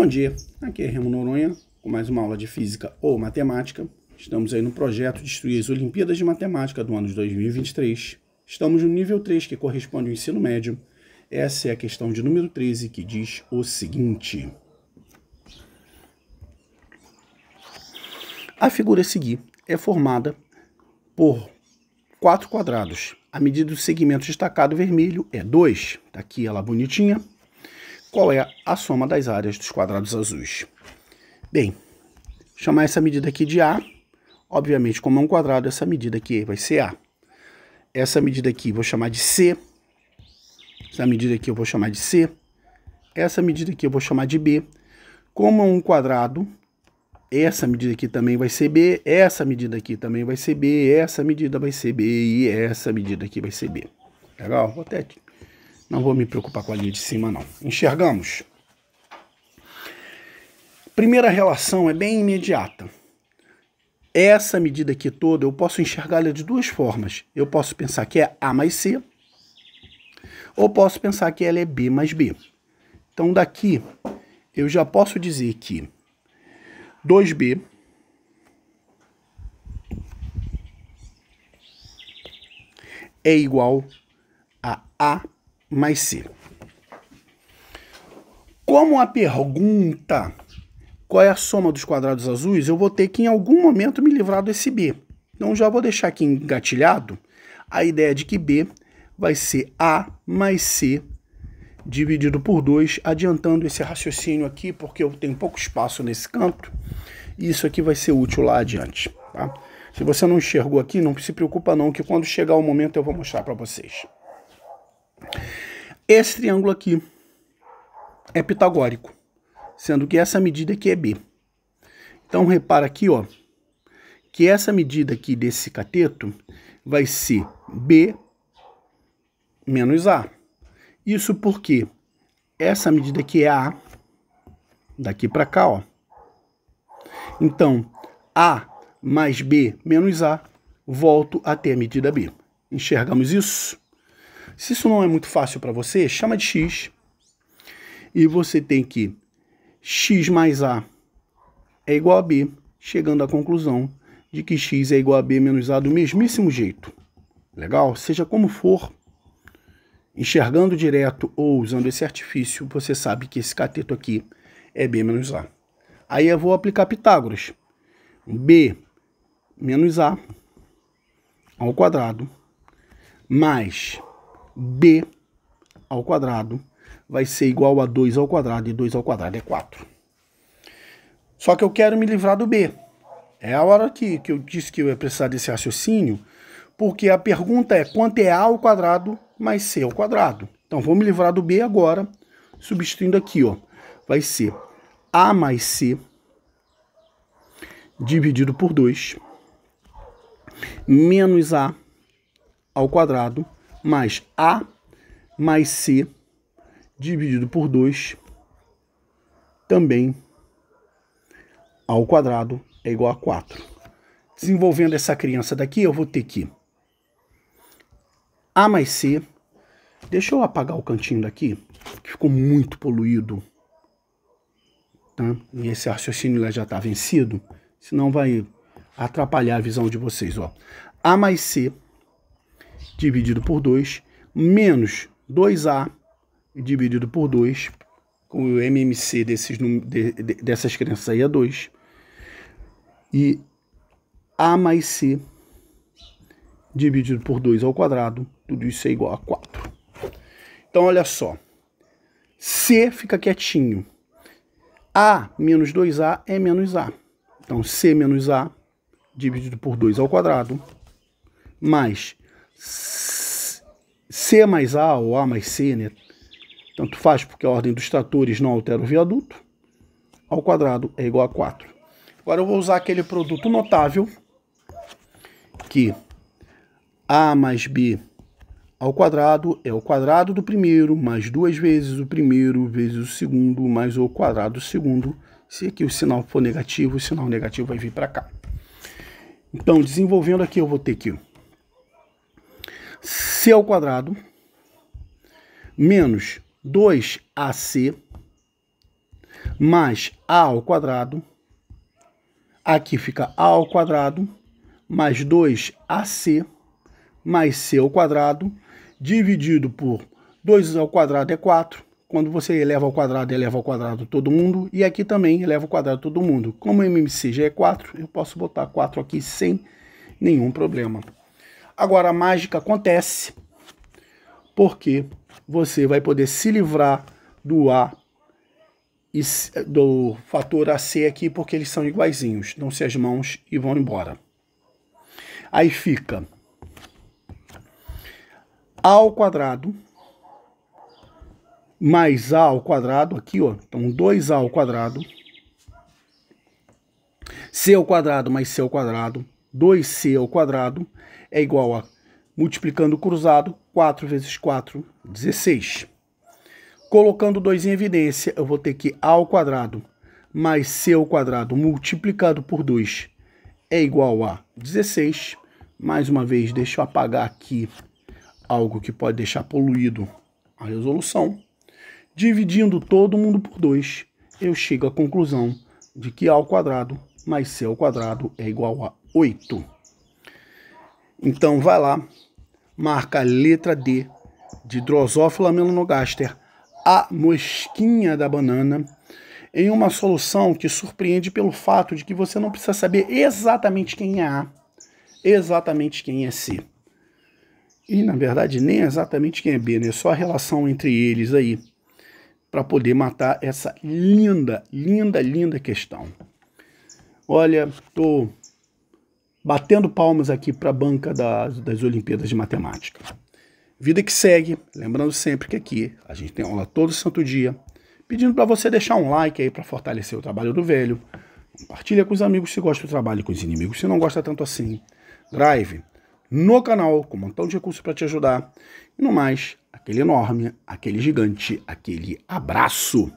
Bom dia, aqui é Remo Noronha com mais uma aula de Física ou Matemática. Estamos aí no projeto Destruir as Olimpíadas de Matemática do ano de 2023. Estamos no nível 3, que corresponde ao ensino médio. Essa é a questão de número 13, que diz o seguinte. A figura a seguir é formada por quatro quadrados. A medida do segmento destacado vermelho é 2. Está aqui ela bonitinha qual é a soma das áreas dos quadrados azuis. Bem, chamar essa medida aqui de A. Obviamente, como é um quadrado, essa medida aqui vai ser A. Essa medida aqui vou chamar de C. Essa medida aqui eu vou chamar de C. Essa medida aqui eu vou chamar de B. Como é um quadrado, essa medida aqui também vai ser B, essa medida aqui também vai ser B, essa medida vai ser B e essa medida aqui vai ser B. Legal? Vou até não vou me preocupar com a linha de cima, não. Enxergamos? Primeira relação é bem imediata. Essa medida aqui toda eu posso enxergá-la de duas formas. Eu posso pensar que é A mais C, ou posso pensar que ela é B mais B. Então daqui eu já posso dizer que 2B é igual a A mais C. Como a pergunta qual é a soma dos quadrados azuis, eu vou ter que em algum momento me livrar desse B. Então já vou deixar aqui engatilhado a ideia de que B vai ser A mais C dividido por 2, adiantando esse raciocínio aqui, porque eu tenho pouco espaço nesse canto, e isso aqui vai ser útil lá adiante. Tá? Se você não enxergou aqui, não se preocupa não, que quando chegar o momento eu vou mostrar para vocês. Esse triângulo aqui é pitagórico, sendo que essa medida aqui é B. Então, repara aqui, ó, que essa medida aqui desse cateto vai ser B menos A. Isso porque essa medida aqui é A, daqui para cá, ó. Então, A mais B menos A, volto até a medida B. Enxergamos isso? Se isso não é muito fácil para você, chama de x. E você tem que x mais a é igual a b, chegando à conclusão de que x é igual a b menos a do mesmíssimo jeito. Legal? Seja como for, enxergando direto ou usando esse artifício, você sabe que esse cateto aqui é b menos a. Aí eu vou aplicar Pitágoras. b menos a ao quadrado mais b ao quadrado vai ser igual a 2 ao quadrado, e 2 ao quadrado é 4. Só que eu quero me livrar do b. É a hora que, que eu disse que eu ia precisar desse raciocínio, porque a pergunta é quanto é a ao quadrado mais c ao quadrado. Então, vou me livrar do b agora, substituindo aqui, ó. Vai ser a mais c dividido por 2 menos a ao quadrado mais A mais C dividido por 2 também ao quadrado é igual a 4. Desenvolvendo essa criança daqui, eu vou ter que A mais C. Deixa eu apagar o cantinho daqui, que ficou muito poluído. Tá? E esse raciocínio já está vencido, senão vai atrapalhar a visão de vocês. Ó. A mais C dividido por 2, menos 2A dividido por 2, com o MMC desses, de, de, dessas crenças aí é 2, e A mais C dividido por 2 ao quadrado, tudo isso é igual a 4. Então, olha só. C fica quietinho. A menos 2A é menos A. Então, C menos A dividido por 2 ao quadrado, mais C mais A ou A mais C, né? Tanto faz, porque a ordem dos tratores não altera o viaduto. Ao quadrado é igual a 4. Agora eu vou usar aquele produto notável que A mais B ao quadrado é o quadrado do primeiro mais duas vezes o primeiro vezes o segundo mais o quadrado do segundo. Se aqui o sinal for negativo, o sinal negativo vai vir para cá. Então, desenvolvendo aqui, eu vou ter que C ao quadrado menos 2AC mais A ao quadrado. Aqui fica A ao quadrado mais 2AC mais C ao quadrado dividido por 2 ao quadrado é 4. Quando você eleva ao quadrado, eleva ao quadrado todo mundo. E aqui também eleva ao quadrado todo mundo. Como o MMC já é 4, eu posso botar 4 aqui sem nenhum problema. Agora a mágica acontece porque você vai poder se livrar do A e do fator AC aqui, porque eles são iguaizinhos. Dão-se as mãos e vão embora. Aí fica A ao quadrado mais A ao quadrado aqui, ó. Então 2A ao quadrado. C ao quadrado mais C ao quadrado. 2C ao quadrado é igual a, multiplicando o cruzado, 4 vezes 4, 16. Colocando 2 em evidência, eu vou ter que A ao quadrado mais C ao quadrado multiplicado por 2 é igual a 16. Mais uma vez, deixa eu apagar aqui algo que pode deixar poluído a resolução. Dividindo todo mundo por 2, eu chego à conclusão de que A ao quadrado mais C ao quadrado é igual a 8. Então vai lá, marca a letra D de Drosophila melanogaster, a mosquinha da banana, em uma solução que surpreende pelo fato de que você não precisa saber exatamente quem é A, exatamente quem é C. E na verdade nem exatamente quem é B, né? É só a relação entre eles aí para poder matar essa linda, linda, linda questão. Olha, tô batendo palmas aqui para a banca das, das Olimpíadas de Matemática. Vida que segue, lembrando sempre que aqui a gente tem aula todo santo dia, pedindo para você deixar um like aí para fortalecer o trabalho do velho, compartilha com os amigos se gosta do trabalho, com os inimigos se não gosta tanto assim. Drive no canal com um montão de recursos para te ajudar. E no mais, aquele enorme, aquele gigante, aquele abraço.